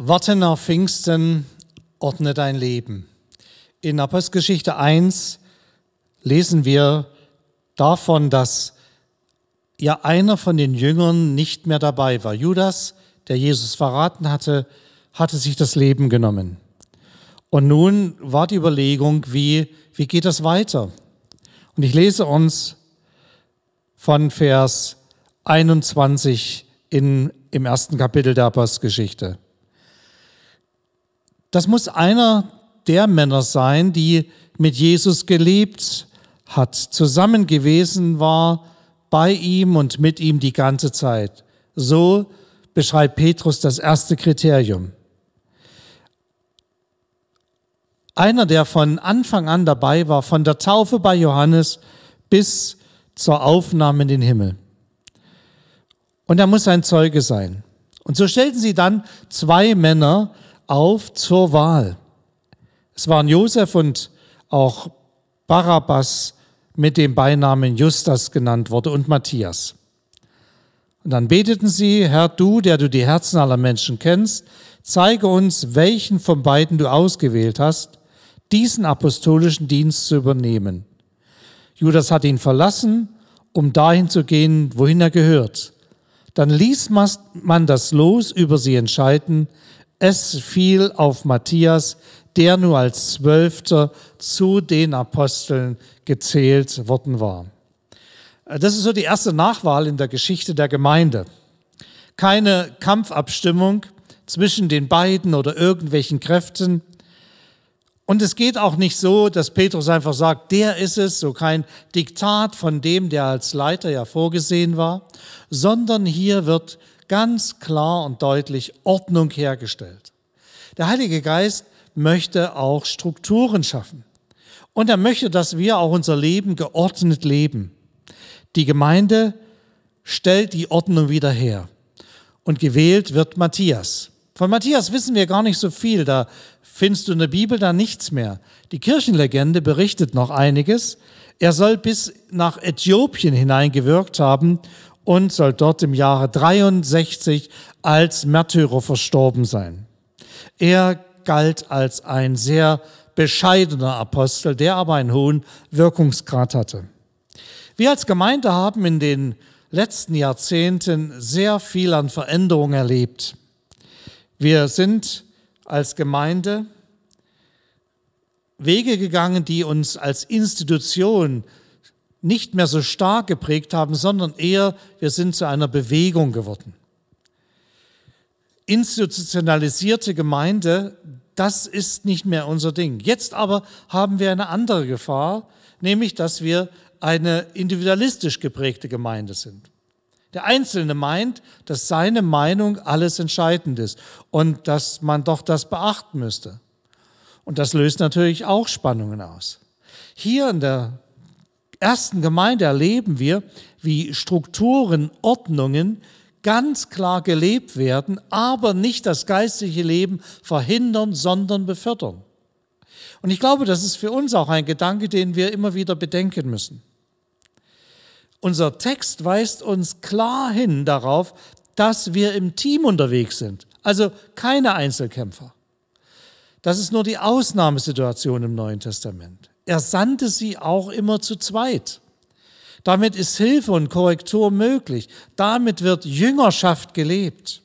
Warten auf Pfingsten, ordne dein Leben. In Apostelgeschichte 1 lesen wir davon, dass ja einer von den Jüngern nicht mehr dabei war. Judas, der Jesus verraten hatte, hatte sich das Leben genommen. Und nun war die Überlegung, wie, wie geht das weiter? Und ich lese uns von Vers 21 in, im ersten Kapitel der Apostelgeschichte das muss einer der Männer sein, die mit Jesus gelebt hat, zusammen gewesen war bei ihm und mit ihm die ganze Zeit. So beschreibt Petrus das erste Kriterium. Einer, der von Anfang an dabei war, von der Taufe bei Johannes bis zur Aufnahme in den Himmel. Und er muss ein Zeuge sein. Und so stellten sie dann zwei Männer, auf zur Wahl. Es waren Josef und auch Barabbas mit dem Beinamen Justas genannt wurde und Matthias. Und dann beteten sie, Herr, du, der du die Herzen aller Menschen kennst, zeige uns, welchen von beiden du ausgewählt hast, diesen apostolischen Dienst zu übernehmen. Judas hat ihn verlassen, um dahin zu gehen, wohin er gehört. Dann ließ man das Los über sie entscheiden, es fiel auf Matthias, der nur als Zwölfter zu den Aposteln gezählt worden war. Das ist so die erste Nachwahl in der Geschichte der Gemeinde. Keine Kampfabstimmung zwischen den beiden oder irgendwelchen Kräften. Und es geht auch nicht so, dass Petrus einfach sagt, der ist es, so kein Diktat von dem, der als Leiter ja vorgesehen war, sondern hier wird ganz klar und deutlich Ordnung hergestellt. Der Heilige Geist möchte auch Strukturen schaffen. Und er möchte, dass wir auch unser Leben geordnet leben. Die Gemeinde stellt die Ordnung wieder her. Und gewählt wird Matthias. Von Matthias wissen wir gar nicht so viel. Da findest du in der Bibel da nichts mehr. Die Kirchenlegende berichtet noch einiges. Er soll bis nach Äthiopien hineingewirkt haben und soll dort im Jahre 63 als Märtyrer verstorben sein. Er galt als ein sehr bescheidener Apostel, der aber einen hohen Wirkungsgrad hatte. Wir als Gemeinde haben in den letzten Jahrzehnten sehr viel an Veränderung erlebt. Wir sind als Gemeinde Wege gegangen, die uns als Institution nicht mehr so stark geprägt haben, sondern eher wir sind zu einer Bewegung geworden. Institutionalisierte Gemeinde, das ist nicht mehr unser Ding. Jetzt aber haben wir eine andere Gefahr, nämlich dass wir eine individualistisch geprägte Gemeinde sind. Der Einzelne meint, dass seine Meinung alles entscheidend ist und dass man doch das beachten müsste. Und das löst natürlich auch Spannungen aus. Hier in der ersten Gemeinde erleben wir, wie Strukturen, Ordnungen ganz klar gelebt werden, aber nicht das geistliche Leben verhindern, sondern befördern. Und ich glaube, das ist für uns auch ein Gedanke, den wir immer wieder bedenken müssen. Unser Text weist uns klar hin darauf, dass wir im Team unterwegs sind, also keine Einzelkämpfer. Das ist nur die Ausnahmesituation im Neuen Testament. Er sandte sie auch immer zu zweit. Damit ist Hilfe und Korrektur möglich. Damit wird Jüngerschaft gelebt.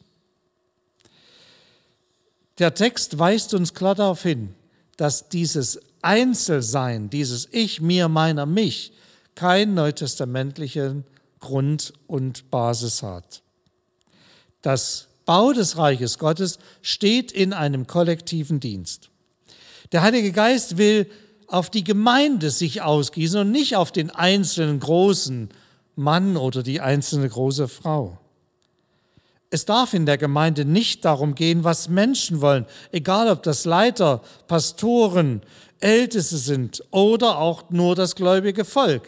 Der Text weist uns klar darauf hin, dass dieses Einzelsein, dieses Ich, mir, meiner, mich, keinen neutestamentlichen Grund und Basis hat. Das Bau des Reiches Gottes steht in einem kollektiven Dienst. Der Heilige Geist will auf die Gemeinde sich ausgießen und nicht auf den einzelnen großen Mann oder die einzelne große Frau. Es darf in der Gemeinde nicht darum gehen, was Menschen wollen, egal ob das Leiter, Pastoren, Älteste sind oder auch nur das gläubige Volk.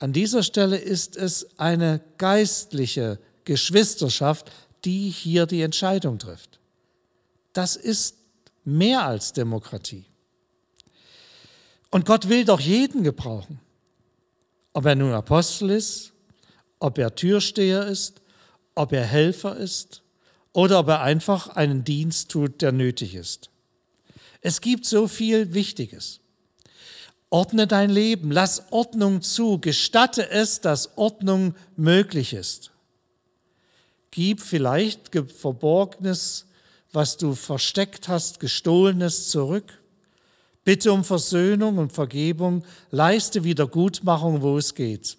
An dieser Stelle ist es eine geistliche Geschwisterschaft, die hier die Entscheidung trifft. Das ist mehr als Demokratie. Und Gott will doch jeden gebrauchen. Ob er nun Apostel ist, ob er Türsteher ist, ob er Helfer ist oder ob er einfach einen Dienst tut, der nötig ist. Es gibt so viel Wichtiges. Ordne dein Leben, lass Ordnung zu, gestatte es, dass Ordnung möglich ist. Gib vielleicht Verborgenes, was du versteckt hast, gestohlenes zurück Bitte um Versöhnung und Vergebung, leiste Wiedergutmachung, wo es geht.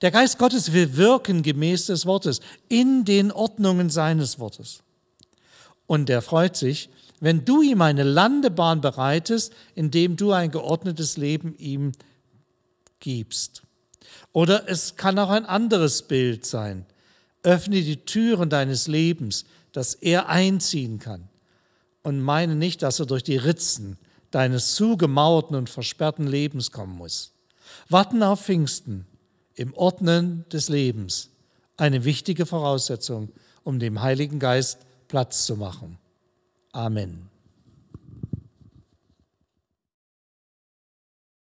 Der Geist Gottes will wirken gemäß des Wortes, in den Ordnungen seines Wortes. Und er freut sich, wenn du ihm eine Landebahn bereitest, indem du ein geordnetes Leben ihm gibst. Oder es kann auch ein anderes Bild sein. Öffne die Türen deines Lebens, dass er einziehen kann. Und meine nicht, dass er durch die Ritzen deines zugemauerten und versperrten Lebens kommen muss. Warten auf Pfingsten im Ordnen des Lebens, eine wichtige Voraussetzung, um dem Heiligen Geist Platz zu machen. Amen.